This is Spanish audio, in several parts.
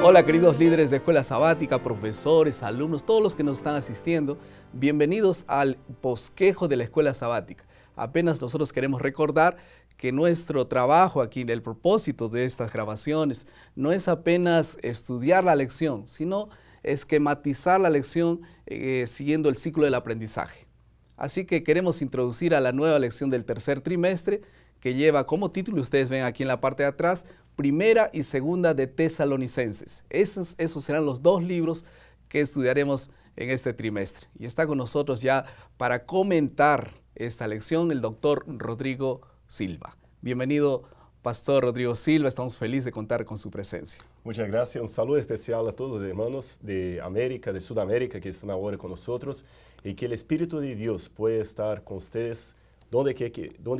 Hola queridos líderes de escuela sabática, profesores, alumnos, todos los que nos están asistiendo, bienvenidos al bosquejo de la escuela sabática. Apenas nosotros queremos recordar que nuestro trabajo aquí, el propósito de estas grabaciones, no es apenas estudiar la lección, sino esquematizar la lección eh, siguiendo el ciclo del aprendizaje. Así que queremos introducir a la nueva lección del tercer trimestre que lleva como título, ustedes ven aquí en la parte de atrás, primera y segunda de Tesalonicenses. Esos, esos serán los dos libros que estudiaremos en este trimestre. Y está con nosotros ya para comentar esta lección el doctor Rodrigo Silva. Bienvenido, Pastor Rodrigo Silva, estamos felices de contar con su presencia. Muchas gracias, un saludo especial a todos los hermanos de América, de Sudamérica que están ahora con nosotros y que el Espíritu de Dios pueda estar con ustedes donde,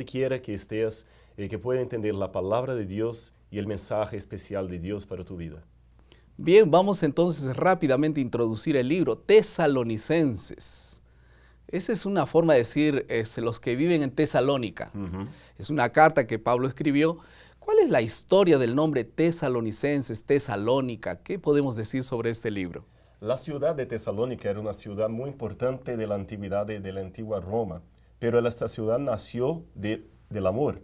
quiera que estés, eh, que pueda entender la palabra de Dios y el mensaje especial de Dios para tu vida. Bien, vamos entonces rápidamente a introducir el libro Tesalonicenses. Esa es una forma de decir este, los que viven en Tesalónica. Es una carta que Pablo escribió. ¿Cuál es la historia del nombre Tesalonicenses, Tesalónica? ¿Qué podemos decir sobre este libro? La ciudad de Tesalónica era una ciudad muy importante de la antigüedad de la antigua Roma pero esta ciudad nació del amor.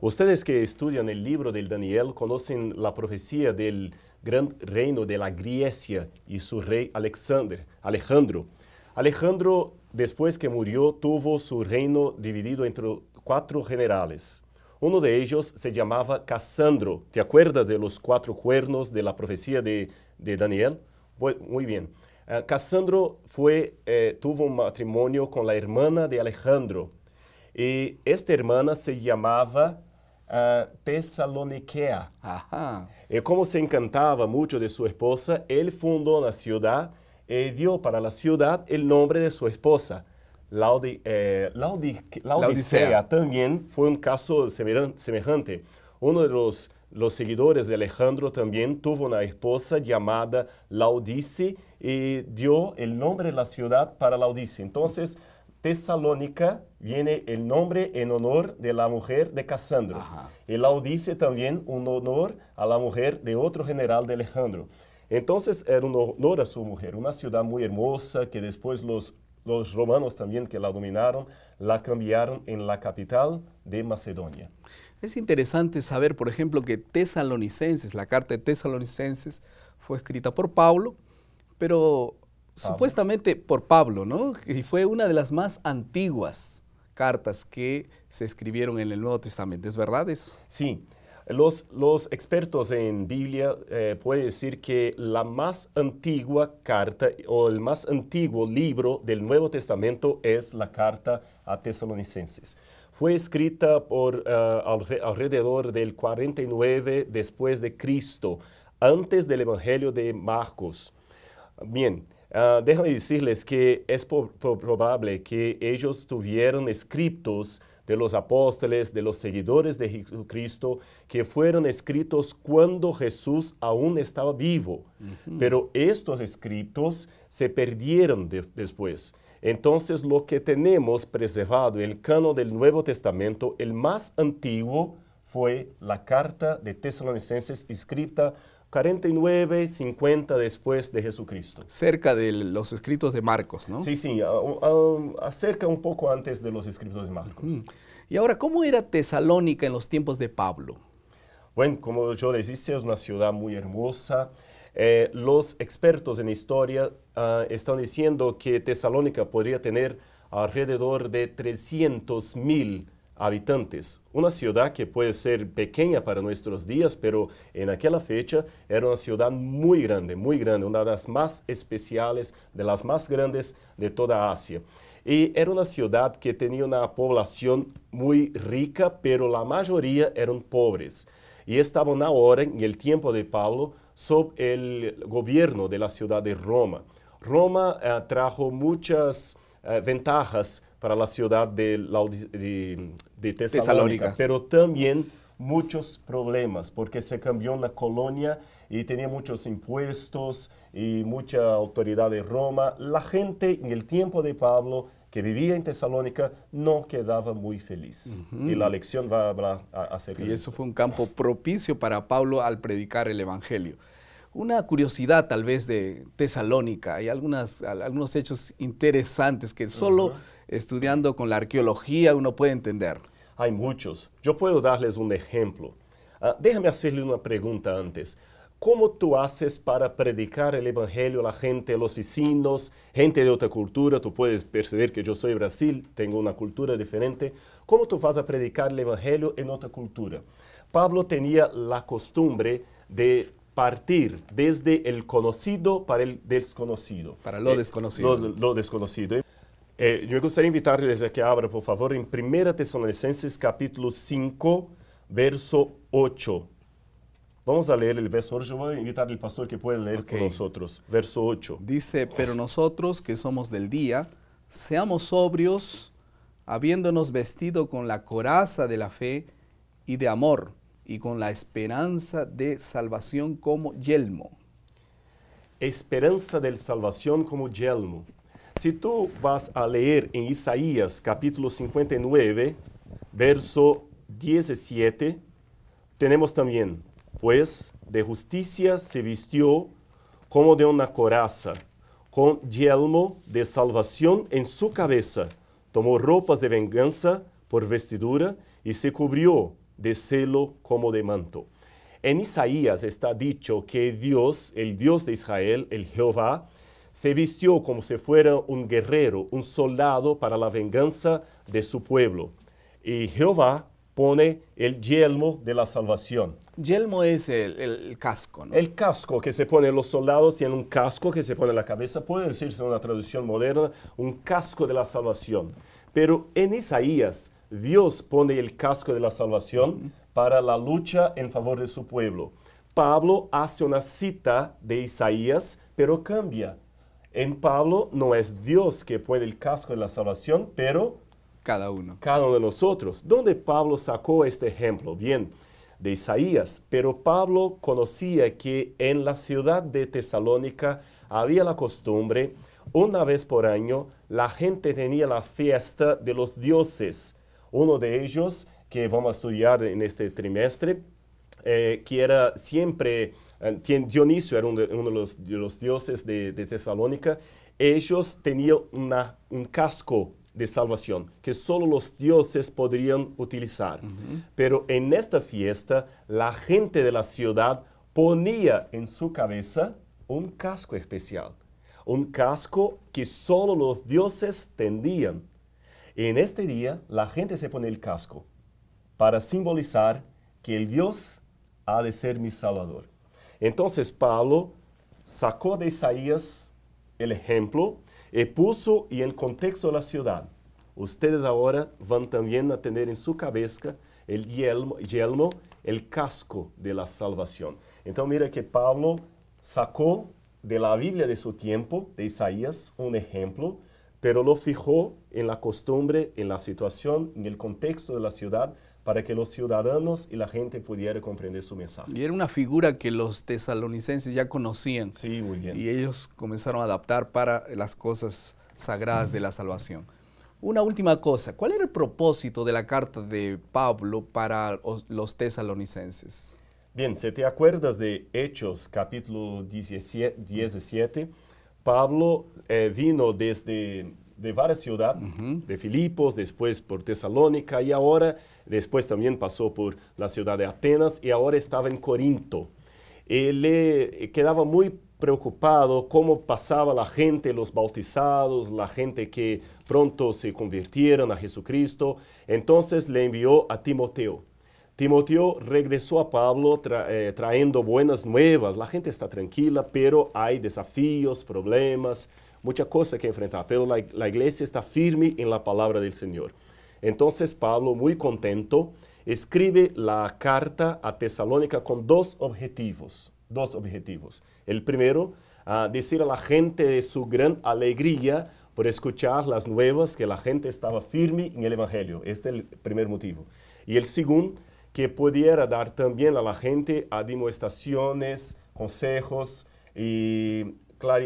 Ustedes que estudian el libro de Daniel conocen la profecía del gran reino de la Grecia y su rey Alexander, Alejandro. Alejandro, después que murió, tuvo su reino dividido entre cuatro generales. Uno de ellos se llamaba Casandro. ¿Te acuerdas de los cuatro cuernos de la profecía de Daniel? Muy bien. Eh, Cassandro foi, eh, um matrimônio com a irmã de Alejandro. E esta irmã se chamava uh, eh, Tessaloniquea. E como se encantava muito de sua esposa, ele fundou na cidade e deu para a cidade o nome de sua esposa. Laudi, eh, Laudi, Laodicea, Laodicea também foi um caso semelhante. Um dos Los seguidores de Alejandro también tuvo una esposa llamada Laodice y dio el nombre de la ciudad para Laodice. Entonces, Tesalónica viene el nombre en honor de la mujer de Casandro. Y Laodice también un honor a la mujer de otro general de Alejandro. Entonces era un honor a su mujer, una ciudad muy hermosa que después los, los romanos también que la dominaron, la cambiaron en la capital de Macedonia. Es interesante saber, por ejemplo, que Tesalonicenses, la carta de Tesalonicenses, fue escrita por Pablo, pero supuestamente por Pablo, ¿no? Y fue una de las más antiguas cartas que se escribieron en el Nuevo Testamento. ¿Es verdad eso? Sí. Los, los expertos en Biblia eh, pueden decir que la más antigua carta o el más antiguo libro del Nuevo Testamento es la carta a Tesalonicenses fue escrita por eh, alrededor del 49 después de Cristo, antes del Evangelio de Marcos. Bien, eh, déjame decirles que es probable que ellos tuvieron escritos de los apóstoles, de los seguidores de Jesucristo, que fueron escritos cuando Jesús aún estaba vivo. Pero estos escritos se perdieron después. Entonces lo que tenemos preservado en el cano del Nuevo Testamento, el más antiguo, fue la carta de Tesalonicenses escrita 49, 50 después de Jesucristo. Cerca de los escritos de Marcos, ¿no? Sí, sí, acerca un poco antes de los escritos de Marcos. Y ahora, ¿cómo era Tesalónica en los tiempos de Pablo? Bueno, como yo les dije, es una ciudad muy hermosa. Eh, los expertos en historia ah, están diciendo que Tesalónica podría tener alrededor de 300,000 mil habitantes. Una ciudad que puede ser pequeña para nuestros días, pero en aquella fecha era una ciudad muy grande, muy grande, una de las más especiales, de las más grandes de toda Asia. Y era una ciudad que tenía una población muy rica, pero la mayoría eran pobres. Y estaban ahora, en el tiempo de Pablo, sob el gobierno de la ciudad de Roma. Roma eh, trajo muchas eh, ventajas para la ciudad de, Tesalónica, pero también muchos problemas porque se cambió la colonia y tenía muchos impuestos y mucha autoridad de Roma. La gente en el tiempo de Pablo que vivía en Tesalónica no quedaba muy feliz. Y la lección va a hablar Y eso fue un campo propicio para Pablo al predicar el Evangelio. Una curiosidad tal vez de Tesalónica, hay algunas, algunos hechos interesantes que solo estudiando con la arqueología uno puede entender. Hay muchos. Yo puedo darles un ejemplo. Ah, déjame hacerle una pregunta antes. ¿Cómo tú haces para predicar el Evangelio a la gente, a los vecinos, gente de otra cultura? Tú puedes percibir que yo soy Brasil, tengo una cultura diferente. ¿Cómo tú vas a predicar el Evangelio en otra cultura? Pablo tenía la costumbre de partir desde el conocido para el desconocido. Para lo eh, desconocido. Lo, lo desconocido. Eh, yo me gustaría invitarles a que abra, por favor, en 1 Tesalonicenses capítulo 5, verso 8. Vamos a leer el verso 8. Voy a invitar al pastor que pueda leer con nosotros. Verso 8. Dice, pero nosotros que somos del día, seamos sobrios, habiéndonos vestido con la coraza de la fe y de amor, y con la esperanza de salvación como yelmo. Esperanza de salvación como yelmo. Si tú vas a leer en Isaías capítulo 59, verso 17, tenemos también, pues de justicia se vistió como de una coraza, con yelmo de salvación en su cabeza, tomó ropas de venganza por vestidura y se cubrió de celo como de manto. En Isaías está dicho que Dios, el Dios de Israel, el Jehová, se vistió como si fuera un guerrero, un soldado para la venganza de su pueblo. Y Jehová pone el yelmo de la salvación. Yelmo es el, casco, ¿no? El casco que se pone. los soldados, tiene un casco que se pone en la cabeza, puede decirse en una traducción moderna, un casco de la salvación. Pero en Isaías, Dios pone el casco de la salvación para la lucha en favor de su pueblo. Pablo hace una cita de Isaías, pero cambia en Pablo no es Dios que puede el casco de la salvación, pero cada uno. Cada uno de nosotros. ¿Dónde Pablo sacó este ejemplo? Bien, de Isaías, pero Pablo conocía que en la ciudad de Tesalónica había la costumbre, una vez por año, la gente tenía la fiesta de los dioses. Uno de ellos, que vamos a estudiar en este trimestre, eh, que era siempre eh, Dioniso Dionisio era uno de, los, dioses de, de, Tesalónica, ellos tenían un casco de salvación que solo los dioses podrían utilizar. Pero en esta fiesta la gente de la ciudad ponía en su cabeza un casco especial, un casco que solo los dioses tendían. En este día la gente se pone el casco para simbolizar que el Dios ha de ser mi Salvador. Entonces Pablo sacó de Isaías el ejemplo y puso y en contexto de la ciudad. Ustedes ahora van también a tener en su cabeza el yelmo, yelmo el casco de la salvación. Entonces mira que Pablo sacó de la Biblia de su tiempo, de Isaías, un ejemplo, pero lo fijó en la costumbre, en la situación, en el contexto de la ciudad para que los ciudadanos y la gente pudieran comprender su mensaje. Y era una figura que los tesalonicenses ya conocían. Sí, muy bien. Y ellos comenzaron a adaptar para las cosas sagradas de la salvación. Una última cosa, ¿cuál era el propósito de la carta de Pablo para los tesalonicenses? Bien, si te acuerdas de Hechos capítulo 17, Pablo eh, vino desde de varias ciudades, de Filipos, después por Tesalónica y ahora, después también pasó por la ciudad de Atenas y ahora estaba en Corinto. Él eh, quedaba muy preocupado cómo pasaba la gente, los bautizados, la gente que pronto se convirtieron a Jesucristo. Entonces le envió a Timoteo. Timoteo regresó a Pablo eh, trayendo buenas nuevas. La gente está tranquila, pero hay desafíos, problemas, mucha cosas que enfrentar. Pero la, iglesia está firme en la palabra del Señor. Entonces Pablo, muy contento, escribe la carta a Tesalónica con dos objetivos. Dos objetivos. El primero, ah, decir a la gente de su gran alegría por escuchar las nuevas, que la gente estaba firme en el Evangelio. Este es el primer motivo. Y el segundo, que pudiera dar también a la gente demostraciones, consejos y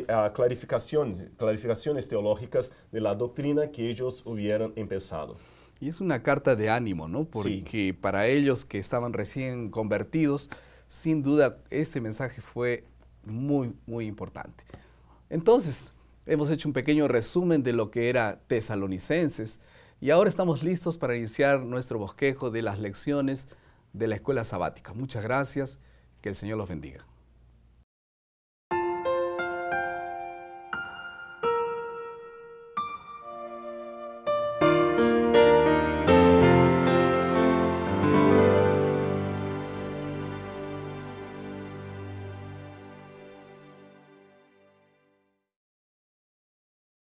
ah, clarificaciones, clarificaciones teológicas de la doctrina que ellos hubieran empezado. Y es una carta de ánimo, ¿no? Porque para ellos que estaban recién convertidos, sin duda este mensaje fue muy, muy importante. Entonces, hemos hecho un pequeño resumen de lo que era Tesalonicenses. Y ahora estamos listos para iniciar nuestro bosquejo de las lecciones de la escuela sabática. Muchas gracias, que el Señor los bendiga.